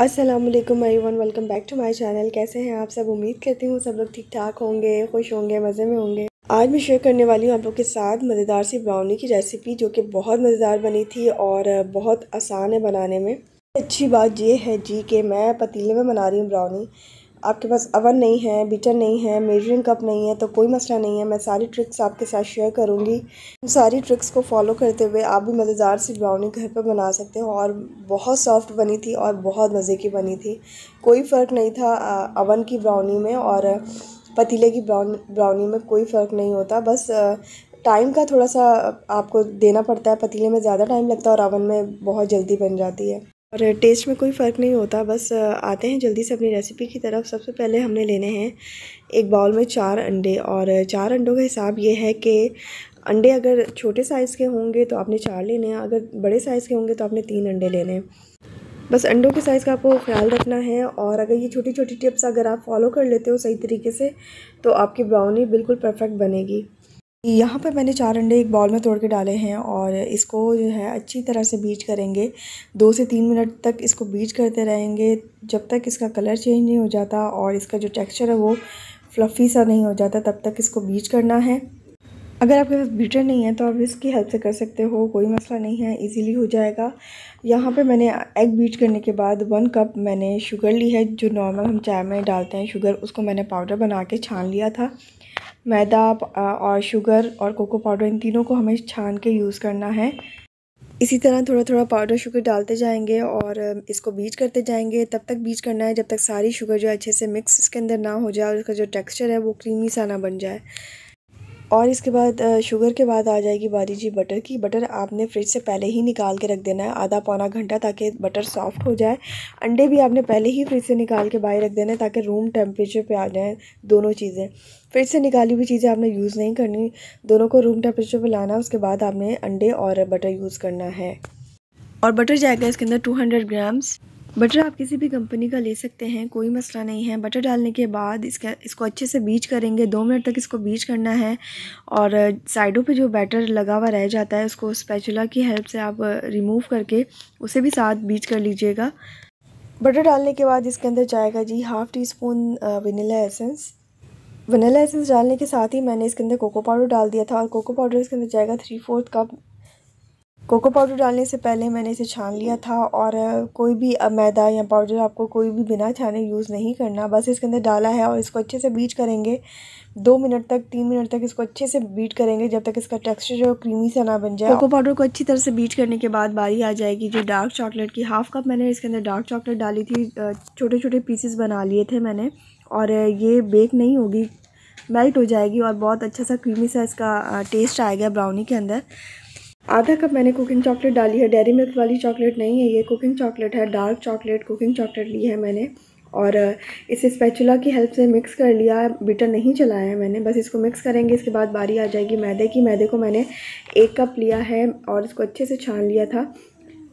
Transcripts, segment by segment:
Aslam my one welcome back to my channel कैसे हैं आप सब उम्मीद करती हूँ सब लोग ठीक ठाक होंगे खुश होंगे मज़े में होंगे आज मैं शेयर करने वाली हूँ आप लोग के साथ मज़ेदार सी ब्राउनी की रेसिपी जो कि बहुत मज़ेदार बनी थी और बहुत आसान है बनाने में अच्छी बात यह है जी कि मैं पतीले में बना रही हूँ ब्राउनी आपके पास अवन नहीं है बीटर नहीं है मेजरिंग कप नहीं है तो कोई मसला नहीं है मैं सारी ट्रिक्स आपके साथ शेयर करूँगी सारी ट्रिक्स को फॉलो करते हुए आप भी मज़ेदार सी ब्राउनी घर पर बना सकते हो और बहुत सॉफ्ट बनी थी और बहुत मज़े की बनी थी कोई फ़र्क नहीं था अवन की ब्राउनी में और पतीले की ब्राउन ब्राउनी में कोई फ़र्क नहीं होता बस टाइम का थोड़ा सा आपको देना पड़ता है पतीले में ज़्यादा टाइम लगता है और अवन में बहुत जल्दी बन जाती है और टेस्ट में कोई फ़र्क नहीं होता बस आते हैं जल्दी से अपनी रेसिपी की तरफ सबसे पहले हमने लेने हैं एक बाउल में चार अंडे और चार अंडों का हिसाब ये है कि अंडे अगर छोटे साइज़ के होंगे तो आपने चार लेने हैं अगर बड़े साइज़ के होंगे तो आपने तीन अंडे लेने हैं बस अंडों के साइज़ का आपको ख्याल रखना है और अगर ये छोटी छोटी टिप्स अगर आप फॉलो कर लेते हो सही तरीके से तो आपकी ब्राउनी बिल्कुल परफेक्ट बनेगी यहाँ पर मैंने चार अंडे एक बॉल में तोड़ के डाले हैं और इसको जो है अच्छी तरह से बीट करेंगे दो से तीन मिनट तक इसको बीट करते रहेंगे जब तक इसका कलर चेंज नहीं हो जाता और इसका जो टेक्सचर है वो फ्लफ़ी सा नहीं हो जाता तब तक इसको बीट करना है अगर आपके पास बीटर नहीं है तो आप इसकी हेल्प से कर सकते हो कोई मसला नहीं है इजीली हो जाएगा यहाँ पे मैंने एग बीट करने के बाद वन कप मैंने शुगर ली है जो नॉर्मल हम चाय में डालते हैं शुगर उसको मैंने पाउडर बना के छान लिया था मैदा और शुगर और कोको पाउडर इन तीनों को हमें छान के यूज़ करना है इसी तरह थोड़ा थोड़ा पाउडर शुगर डालते जाएंगे और इसको बीच करते जाएंगे तब तक बीच करना है जब तक सारी शुगर जो है अच्छे से मिक्स इसके अंदर ना हो जाए और उसका जो टेक्सचर है वो क्रीमी सा ना बन जाए और इसके बाद शुगर के बाद आ जाएगी बारी जी बटर की बटर आपने फ्रिज से पहले ही निकाल के रख देना है आधा पौना घंटा ताकि बटर सॉफ्ट हो जाए अंडे भी आपने पहले ही फ्रिज से निकाल के बाहर रख देना है ताकि रूम टेम्परेचर पे आ जाए दोनों चीज़ें फ्रिज से निकाली हुई चीज़ें आपने यूज़ नहीं करनी दोनों को रूम टेम्परेचर पर लाना उसके बाद आपने अंडे और बटर यूज़ करना है और बटर जाएगा इसके अंदर टू हंड्रेड ग्राम्स बटर आप किसी भी कंपनी का ले सकते हैं कोई मसला नहीं है बटर डालने के बाद इसका इसको अच्छे से बीच करेंगे दो मिनट तक इसको बीच करना है और साइडों पे जो बैटर लगा हुआ रह जाता है उसको स्पैचुला की हेल्प से आप रिमूव करके उसे भी साथ बीच कर लीजिएगा बटर डालने के बाद इसके अंदर जाएगा जी half teaspoon vanilla essence vanilla essence डालने के साथ ही मैंने इसके अंदर कोको पाउडर डाल दिया था और कोको पाउडर इसके अंदर जाएगा three fourth cup cocoa powder डालने से पहले मैंने इसे छान लिया था और कोई भी मैदा या पाउडर आपको कोई भी बिना छाने यूज़ नहीं करना बस इसके अंदर डाला है और इसको अच्छे से बीट करेंगे दो मिनट तक तीन मिनट तक इसको अच्छे से बीट करेंगे जब तक इसका टेक्सचर जो क्रीमी सा ना बन जाए कोको पाउडर को अच्छी तरह से बीट करने के बाद बारी आ जाएगी जो डार्क चॉकलेट की हाफ कप मैंने इसके अंदर डार्क चॉकलेट डाली थी छोटे छोटे पीसेस बना लिए थे मैंने और ये बेक नहीं होगी मेल्ट हो जाएगी और बहुत अच्छा सा क्रीमी सा इसका टेस्ट आएगा ब्राउनी के अंदर आधा कप मैंने कुकिंग चॉकलेट डाली है डेरी मिल्क वाली चॉकलेट नहीं है ये कुकिंग चॉकलेट है डार्क चॉकलेट कुकिंग चॉकलेट ली है मैंने और इसे स्पैचुला की हेल्प से मिक्स कर लिया बीटर नहीं चलाया है मैंने बस इसको मिक्स करेंगे इसके बाद बारी आ जाएगी मैदे की मैदे को मैंने एक कप लिया है और इसको अच्छे से छान लिया था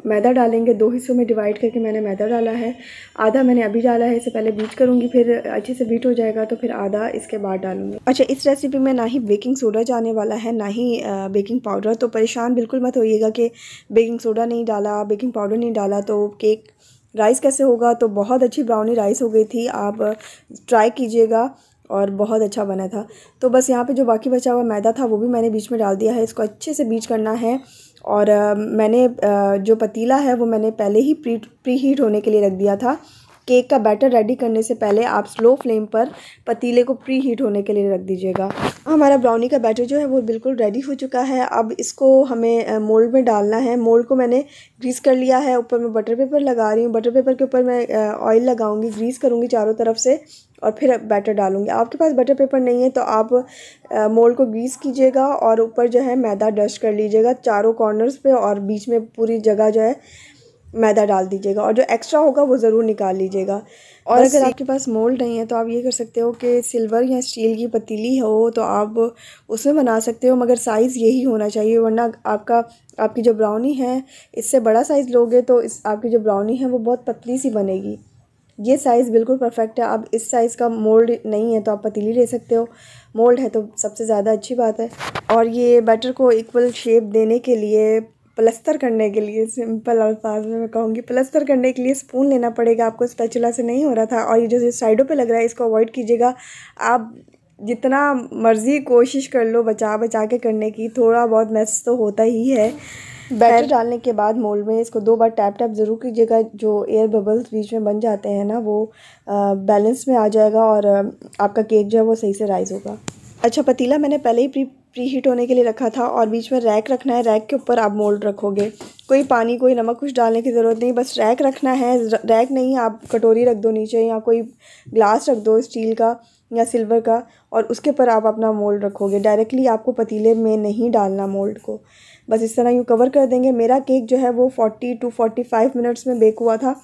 मैदा डालेंगे दो हिस्सों में डिवाइड करके मैंने मैदा डाला है आधा मैंने अभी डाला है इसे पहले बीट करूँगी फिर अच्छे से बीट हो जाएगा तो फिर आधा इसके बाद डालूंगी अच्छा इस रेसिपी में ना ही बेकिंग सोडा जाने वाला है ना ही बेकिंग पाउडर तो परेशान बिल्कुल मत होइएगा कि बेकिंग सोडा नहीं डाला बेकिंग पाउडर नहीं डाला तो केक राइस कैसे होगा तो बहुत अच्छी ब्राउनी राइस हो गई थी आप ट्राई कीजिएगा और बहुत अच्छा बना था तो बस यहाँ पे जो बाकी बचा हुआ मैदा था वो भी मैंने बीच में डाल दिया है इसको अच्छे से बीच करना है और मैंने जो पतीला है वो मैंने पहले ही प्री प्री हीट होने के लिए रख दिया था केक का बैटर रेडी करने से पहले आप स्लो फ्लेम पर पतीले को प्री हीट होने के लिए रख दीजिएगा हमारा ब्राउनी का बैटर जो है वो बिल्कुल रेडी हो चुका है अब इसको हमें मोल्ड में डालना है मोल्ड को मैंने ग्रीस कर लिया है ऊपर मैं बटर पेपर लगा रही हूँ बटर पेपर के ऊपर मैं ऑयल लगाऊंगी ग्रीस करूँगी चारों तरफ से और फिर बैटर डालूंगी आपके पास बटर पेपर नहीं है तो आप मोल्ड को ग्रीस कीजिएगा और ऊपर जो है मैदा डस्ट कर लीजिएगा चारों कॉर्नर्स पे और बीच में पूरी जगह जो है मैदा डाल दीजिएगा और जो एक्स्ट्रा होगा वो ज़रूर निकाल लीजिएगा और अगर आपके पास मोल्ड नहीं है तो आप ये कर सकते हो कि सिल्वर या स्टील की पतीली हो तो आप उसमें बना सकते हो मगर साइज़ यही होना चाहिए वरना आपका आपकी जो ब्राउनी है इससे बड़ा साइज़ लोगे तो इस आपकी जो ब्राउनी है वो बहुत पतली सी बनेगी ये साइज़ बिल्कुल परफेक्ट है आप इस साइज़ का मोल्ड नहीं है तो आप पतीली ले सकते हो मोल्ड है तो सबसे ज़्यादा अच्छी बात है और ये बैटर को इक्वल शेप देने के लिए प्लस्तर करने के लिए सिंपल अल्फाज में मैं कहूँगी प्लस्तर करने के लिए स्पून लेना पड़ेगा आपको स्पैचुला से नहीं हो रहा था और ये जो साइडों पे लग रहा है इसको अवॉइड कीजिएगा आप जितना मर्ज़ी कोशिश कर लो बचा बचा के करने की थोड़ा बहुत मैस तो होता ही है बैटर डालने के बाद मोल में इसको दो बार टैप टैप ज़रूर कीजिएगा जो एयर बबल्स बीच में बन जाते हैं ना वो बैलेंस में आ जाएगा और आपका केक जो है वो सही से राइज़ होगा अच्छा पतीला मैंने पहले ही प्री प्री हीट होने के लिए रखा था और बीच में रैक रखना है रैक के ऊपर आप मोल्ड रखोगे कोई पानी कोई नमक कुछ डालने की ज़रूरत नहीं बस रैक रखना है रैक नहीं आप कटोरी रख दो नीचे या कोई ग्लास रख दो स्टील का या सिल्वर का और उसके ऊपर आप अपना मोल्ड रखोगे डायरेक्टली आपको पतीले में नहीं डालना मोल्ड को बस इस तरह यूँ कवर कर देंगे मेरा केक जो है वो forty two forty five minutes में बेक हुआ था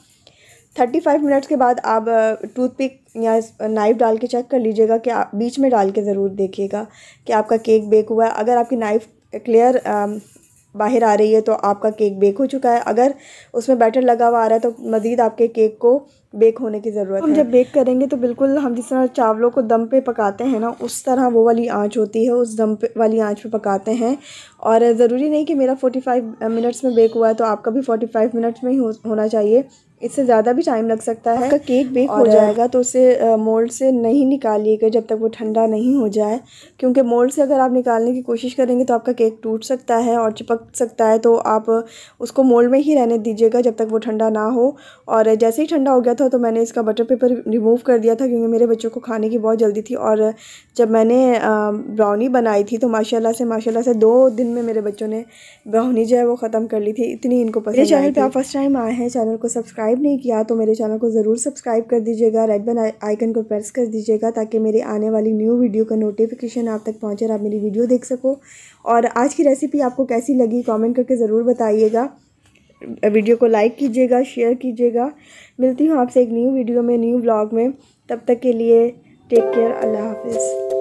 थर्टी फाइव मिनट्स के बाद आप टूथपिक या नाइफ़ डाल के चेक कर लीजिएगा कि आप बीच में डाल के ज़रूर देखिएगा कि आपका केक बेक हुआ है अगर आपकी नाइफ़ क्लियर बाहर आ रही है तो आपका केक बेक हो चुका है अगर उसमें बैटर लगा हुआ आ रहा है तो मज़ीद आपके केक को बेक होने की ज़रूरत हम जब बेक करेंगे तो बिल्कुल हम जिस तरह चावलों को दम पे पकाते हैं ना उस तरह वो वाली आंच होती है उस दम पे वाली आंच पे पकाते हैं और ज़रूरी नहीं कि मेरा 45 मिनट्स में बेक हुआ है तो आपका भी 45 मिनट्स में ही हो, होना चाहिए इससे ज़्यादा भी टाइम लग सकता है अगर केक बेक हो जाएगा तो उसे मोल्ड से नहीं निकालिएगा जब तक वो ठंडा नहीं हो जाए क्योंकि मोल्ड से अगर आप निकालने की कोशिश करेंगे तो आपका केक टूट सकता है और चिपक सकता है तो आप उसको मोल्ड में ही रहने दीजिएगा जब तक वो ठंडा ना हो और जैसे ही ठंडा हो गया था तो मैंने इसका बटर पेपर रिमूव कर दिया था क्योंकि मेरे बच्चों को खाने की बहुत जल्दी थी और जब मैंने ब्राउनी बनाई थी तो माशाला से माशाला से दो दिन में मेरे बच्चों ने ब्राउनी जो है वो ख़त्म कर ली थी इतनी इनको पसंद चैनल पर आप फर्स्ट टाइम आए हैं चैनल को सब्सक्राइब सब्सक्राइब नहीं किया तो मेरे चैनल को ज़रूर सब्सक्राइब कर दीजिएगा रेड बन आइकन को प्रेस कर दीजिएगा ताकि मेरी आने वाली न्यू वीडियो का नोटिफिकेशन आप तक पहुँचे और आप मेरी वीडियो देख सको और आज की रेसिपी आपको कैसी लगी कॉमेंट करके ज़रूर बताइएगा वीडियो को लाइक कीजिएगा शेयर कीजिएगा मिलती हूँ आपसे एक न्यू वीडियो में न्यू ब्लॉग में तब तक के लिए टेक केयर अल्लाह हाफिज़